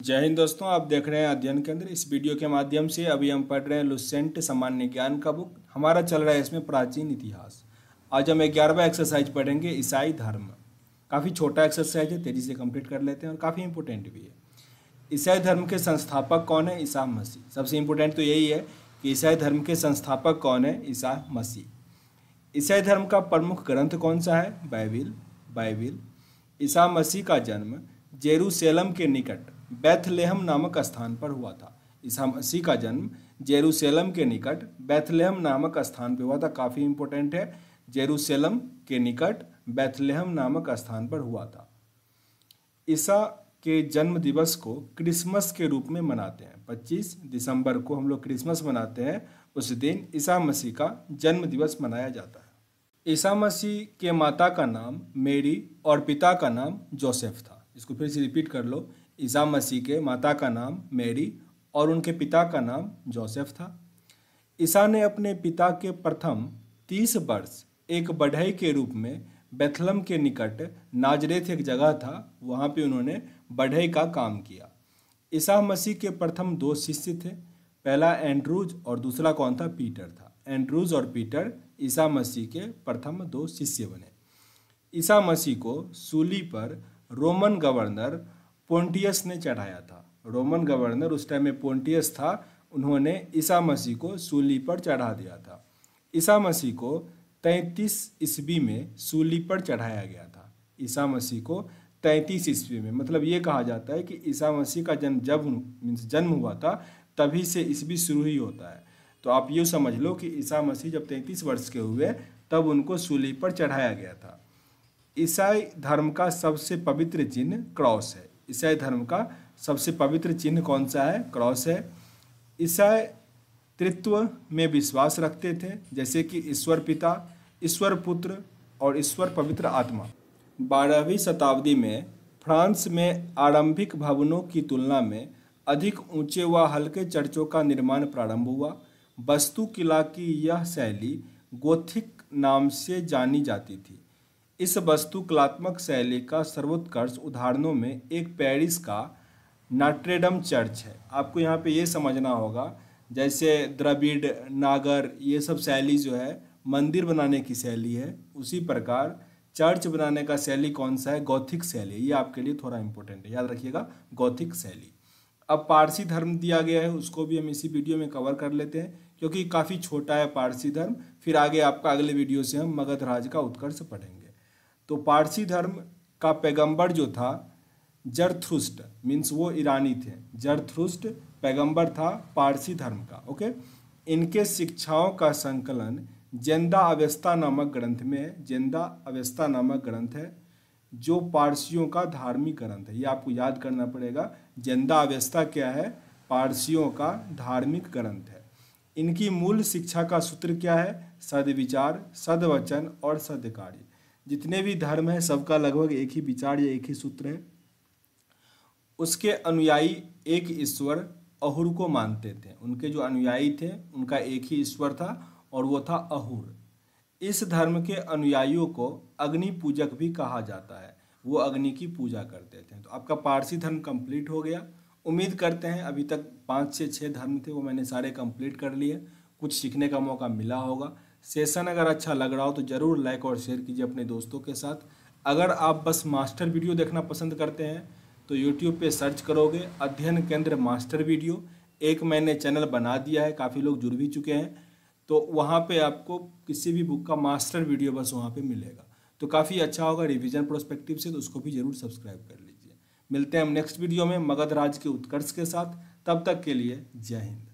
जय हिंद दोस्तों आप देख रहे हैं अध्ययन केंद्र इस वीडियो के माध्यम से अभी हम पढ़ रहे हैं लुसेंट सामान्य ज्ञान का बुक हमारा चल रहा है इसमें प्राचीन इतिहास आज हम ग्यारहवा एक्सरसाइज पढ़ेंगे ईसाई धर्म काफ़ी छोटा एक्सरसाइज है तेज़ी से कंप्लीट कर लेते हैं और काफ़ी इंपोर्टेंट भी है ईसाई धर्म के संस्थापक कौन है ईसा मसीह सबसे इम्पोर्टेंट तो यही है कि ईसाई धर्म के संस्थापक कौन है ईसा मसीह ईसाई धर्म का प्रमुख ग्रंथ कौन सा है बाइबिल बाइबिल ईसा मसीह का जन्म जेरूसलम के निकट बैथलेहम नामक स्थान पर हुआ था ईसा मसीह का जन्म जेरूसलम के निकट बैथलेहम नामक स्थान पर हुआ था काफ़ी इंपॉर्टेंट है जेरूसलम के निकट बैथलेहम नामक स्थान पर हुआ था ईसा के जन्म दिवस को क्रिसमस के रूप में मनाते हैं 25 दिसंबर को हम लोग क्रिसमस मनाते हैं उस दिन ईसा मसीह का जन्म दिवस मनाया जाता है ईसा मसीह के माता का नाम मेरी और पिता का नाम जोसेफ था इसको फिर से रिपीट कर लो ईसा मसीह के माता का नाम मैरी और उनके पिता का नाम जोसेफ था ईसा ने अपने पिता के प्रथम तीस वर्ष एक बढ़ई के रूप में बेथलम के निकट नाजरेथ एक जगह था वहाँ पे उन्होंने बढ़ई का काम किया ईसा मसीह के प्रथम दो शिष्य थे पहला एंड्रूज और दूसरा कौन था पीटर था एंड्रूज और पीटर ईसा मसीह के प्रथम दो शिष्य बने ईसा मसीह को सूली पर रोमन गवर्नर पोन्टियस ने चढ़ाया था रोमन गवर्नर उस टाइम में पोन्टियस था उन्होंने ईसा मसीह को सूली पर चढ़ा दिया था ईसा मसीह को तैंतीस ईस्वी में सूली पर चढ़ाया गया था ईसा मसीह को तैंतीस ईस्वी में मतलब ये कहा जाता है कि ईसा मसीह का जन्म जब मीन्स जन्म हुआ था तभी से ईस्वी शुरू ही होता है तो आप ये समझ लो कि ईसा मसीह जब तैंतीस वर्ष के हुए तब उनको सूली पर चढ़ाया गया था ईसाई धर्म का सबसे पवित्र चिन्ह क्रॉस है ईसाई धर्म का सबसे पवित्र चिन्ह कौन सा है क्रॉस है ईसाई तृत्व में विश्वास रखते थे जैसे कि ईश्वर पिता ईश्वर पुत्र और ईश्वर पवित्र आत्मा बारहवीं शताब्दी में फ्रांस में आरंभिक भवनों की तुलना में अधिक ऊंचे व हल्के चर्चों का निर्माण प्रारंभ हुआ वस्तु किला की यह शैली गोथिक नाम से जानी जाती थी इस वस्तु कलात्मक शैली का सर्वोत्कर्ष उदाहरणों में एक पेरिस का नाट्रेडम चर्च है आपको यहाँ पे ये समझना होगा जैसे द्रविड नागर ये सब शैली जो है मंदिर बनाने की शैली है उसी प्रकार चर्च बनाने का शैली कौन सा है गौथिक शैली ये आपके लिए थोड़ा इम्पोर्टेंट है याद रखिएगा गौथिक शैली अब पारसी धर्म दिया गया है उसको भी हम इसी वीडियो में कवर कर लेते हैं क्योंकि काफ़ी छोटा है पारसी धर्म फिर आगे आपका अगले वीडियो से हम मगध राज का उत्कर्ष पढ़ेंगे तो पारसी धर्म का पैगंबर जो था जरथ्रुस्ट मीन्स वो ईरानी थे जरथ्रुस्ट पैगंबर था पारसी धर्म का ओके इनके शिक्षाओं का संकलन जेंदा अवेस्ता नामक ग्रंथ में है जेंदा अवेस्ता नामक ग्रंथ है जो पारसियों का धार्मिक ग्रंथ है ये आपको याद करना पड़ेगा जेंदा अवेस्ता क्या है पारसियों का धार्मिक ग्रंथ है इनकी मूल शिक्षा का सूत्र क्या है सदविचार सदवचन और सदकार्य जितने भी धर्म हैं सबका लगभग एक ही विचार या एक ही सूत्र है उसके अनुयायी एक ईश्वर अहुर को मानते थे उनके जो अनुयायी थे उनका एक ही ईश्वर था और वो था अहुर इस धर्म के अनुयायियों को अग्नि पूजक भी कहा जाता है वो अग्नि की पूजा करते थे तो आपका पारसी धर्म कंप्लीट हो गया उम्मीद करते हैं अभी तक पाँच से छः धर्म थे वो मैंने सारे कंप्लीट कर लिए कुछ सीखने का मौका मिला होगा सेशन अगर अच्छा लग रहा हो तो ज़रूर लाइक और शेयर कीजिए अपने दोस्तों के साथ अगर आप बस मास्टर वीडियो देखना पसंद करते हैं तो यूट्यूब पे सर्च करोगे अध्ययन केंद्र मास्टर वीडियो एक मैंने चैनल बना दिया है काफ़ी लोग जुड़ भी चुके हैं तो वहाँ पे आपको किसी भी बुक का मास्टर वीडियो बस वहाँ पे मिलेगा तो काफ़ी अच्छा होगा रिविजन प्रोस्पेक्टिव से तो उसको भी ज़रूर सब्सक्राइब कर लीजिए मिलते हैं हम नेक्स्ट वीडियो में मगध राज के उत्कर्ष के साथ तब तक के लिए जय हिंद